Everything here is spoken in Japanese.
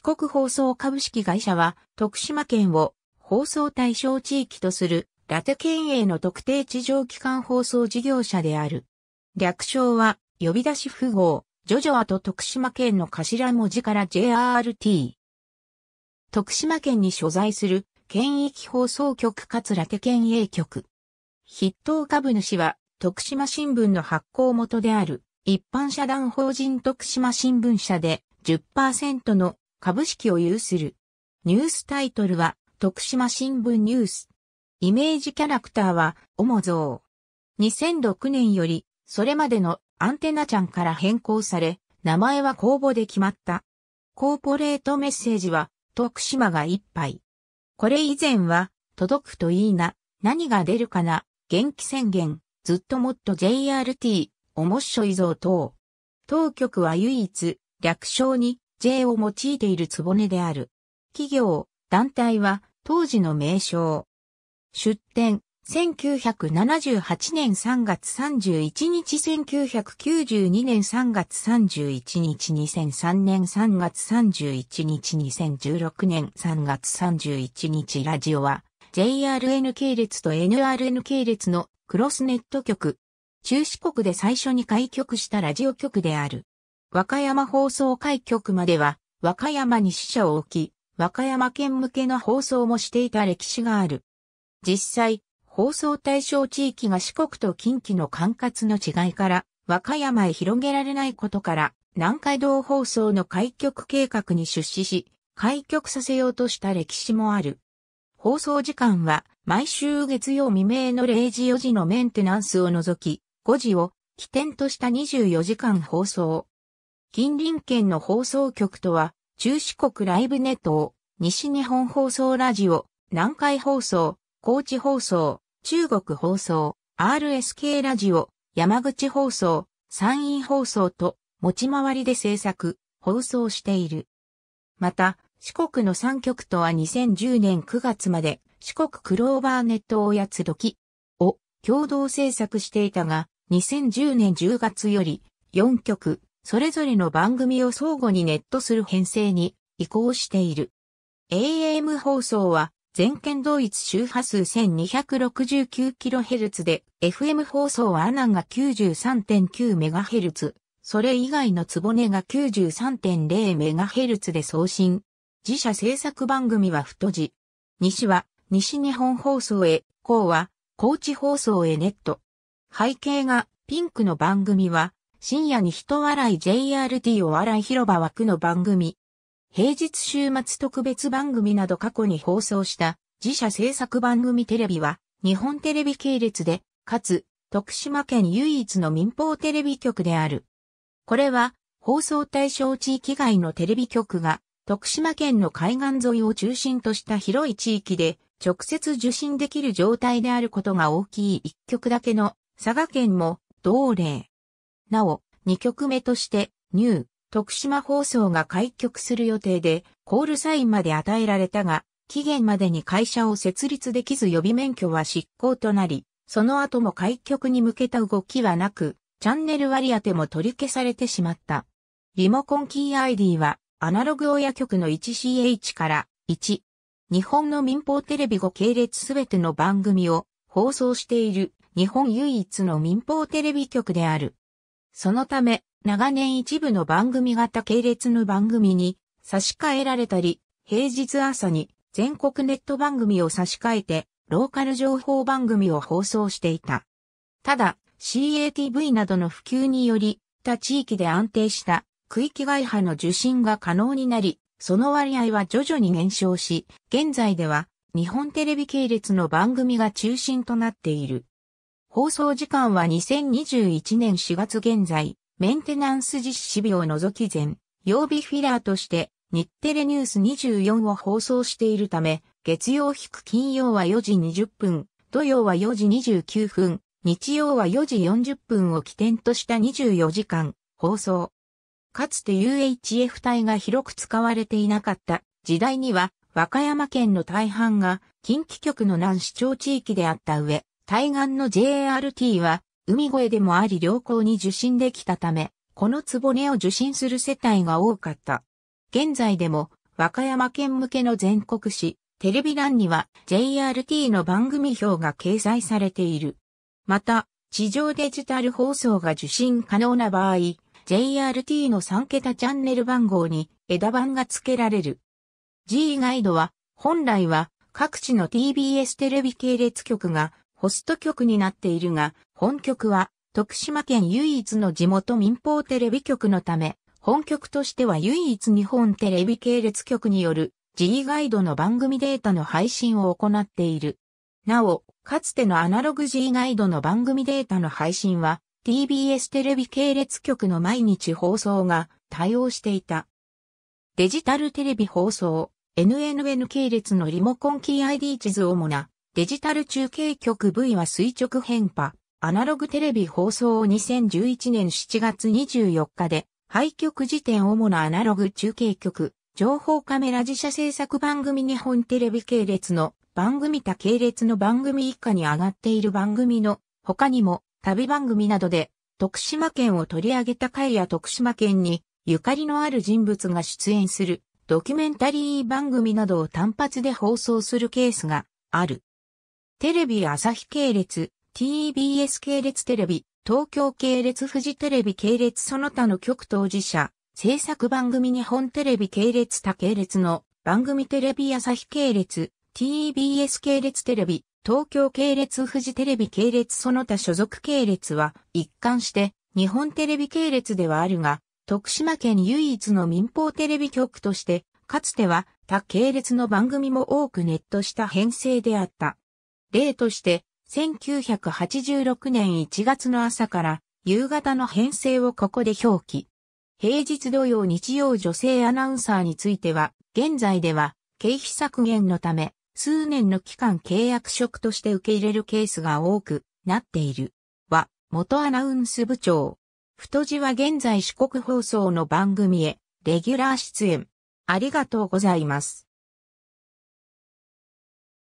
四国放送株式会社は、徳島県を放送対象地域とする、ラテ県営の特定地上機関放送事業者である。略称は、呼び出し符号、ジョジョアと徳島県の頭文字から JRT。徳島県に所在する、県域放送局かつラテ県営局。筆頭株主は、徳島新聞の発行元である、一般社団法人徳島新聞社で、10%の株式を有する。ニュースタイトルは、徳島新聞ニュース。イメージキャラクターは、おもぞう。2006年より、それまでのアンテナちゃんから変更され、名前は公募で決まった。コーポレートメッセージは、徳島が一杯。これ以前は、届くといいな、何が出るかな、元気宣言、ずっともっと JRT、おもっしょいぞ等。当局は唯一、略称に、J を用いているつぼねである。企業、団体は当時の名称。出展、1978年3月31日、1992年3月31日、2003年3月31日、2016年3月31日、ラジオは JRN 系列と NRN 系列のクロスネット局。中四国で最初に開局したラジオ局である。和歌山放送開局までは、和歌山に支社を置き、和歌山県向けの放送もしていた歴史がある。実際、放送対象地域が四国と近畿の管轄の違いから、和歌山へ広げられないことから、南海道放送の開局計画に出資し、開局させようとした歴史もある。放送時間は、毎週月曜未明の0時4時のメンテナンスを除き、5時を起点とした24時間放送。近隣県の放送局とは、中四国ライブネットを、西日本放送ラジオ、南海放送、高知放送、中国放送、RSK ラジオ、山口放送、山陰放送と持ち回りで制作、放送している。また、四国の三局とは2010年9月まで四国クローバーネットをやつ時を共同制作していたが、2010年10月より4局それぞれの番組を相互にネットする編成に移行している。AM 放送は全県同一周波数 1269kHz で、FM 放送はアナンが 93.9MHz、それ以外のツボネが 93.0MHz で送信。自社制作番組は太字。西は西日本放送へ、高は高知放送へネット。背景がピンクの番組は深夜に人笑い JRT お笑い広場枠の番組。平日週末特別番組など過去に放送した自社制作番組テレビは日本テレビ系列で、かつ徳島県唯一の民放テレビ局である。これは放送対象地域外のテレビ局が徳島県の海岸沿いを中心とした広い地域で直接受信できる状態であることが大きい一局だけの佐賀県も同例。なお、2曲目として、ニュー、徳島放送が開局する予定で、コールサインまで与えられたが、期限までに会社を設立できず予備免許は失効となり、その後も開局に向けた動きはなく、チャンネル割り当ても取り消されてしまった。リモコンキー ID は、アナログ親局の 1CH から1。日本の民放テレビ5系列すべての番組を放送している日本唯一の民放テレビ局である。そのため、長年一部の番組型系列の番組に差し替えられたり、平日朝に全国ネット番組を差し替えて、ローカル情報番組を放送していた。ただ、CATV などの普及により、他地域で安定した区域外波の受信が可能になり、その割合は徐々に減少し、現在では日本テレビ系列の番組が中心となっている。放送時間は2021年4月現在、メンテナンス実施日を除き前、曜日フィラーとして日テレニュース24を放送しているため、月曜引く金曜は4時20分、土曜は4時29分、日曜は4時40分を起点とした24時間放送。かつて UHF 帯が広く使われていなかった時代には和歌山県の大半が近畿局の南市町地域であった上、対岸の JRT は、海越えでもあり良好に受信できたため、このつぼねを受信する世帯が多かった。現在でも、和歌山県向けの全国紙、テレビ欄には JRT の番組表が掲載されている。また、地上デジタル放送が受信可能な場合、JRT の3桁チャンネル番号に枝番が付けられる。G ガイドは、本来は各地の TBS テレビ系列局がホスト局になっているが、本局は徳島県唯一の地元民放テレビ局のため、本局としては唯一日本テレビ系列局による G ガイドの番組データの配信を行っている。なお、かつてのアナログ G ガイドの番組データの配信は TBS テレビ系列局の毎日放送が対応していた。デジタルテレビ放送、NNN 系列のリモコンキー ID 地図主なデジタル中継局 V は垂直変波、アナログテレビ放送を2011年7月24日で、廃局時点主なアナログ中継局、情報カメラ自社制作番組日本テレビ系列の番組他系列の番組以下に上がっている番組の他にも旅番組などで徳島県を取り上げた回や徳島県にゆかりのある人物が出演するドキュメンタリー番組などを単発で放送するケースがある。テレビ朝日系列、TBS 系列テレビ、東京系列フジテレビ系列その他の局当事者、制作番組日本テレビ系列他系列の番組テレビ朝日系列、TBS 系列テレビ、東京系列フジテレビ系列その他所属系列は一貫して日本テレビ系列ではあるが、徳島県唯一の民放テレビ局として、かつては他系列の番組も多くネットした編成であった。例として、1986年1月の朝から夕方の編成をここで表記。平日土曜日曜女性アナウンサーについては、現在では経費削減のため、数年の期間契約職として受け入れるケースが多くなっている。は、元アナウンス部長。太字は現在四国放送の番組へ、レギュラー出演。ありがとうございます。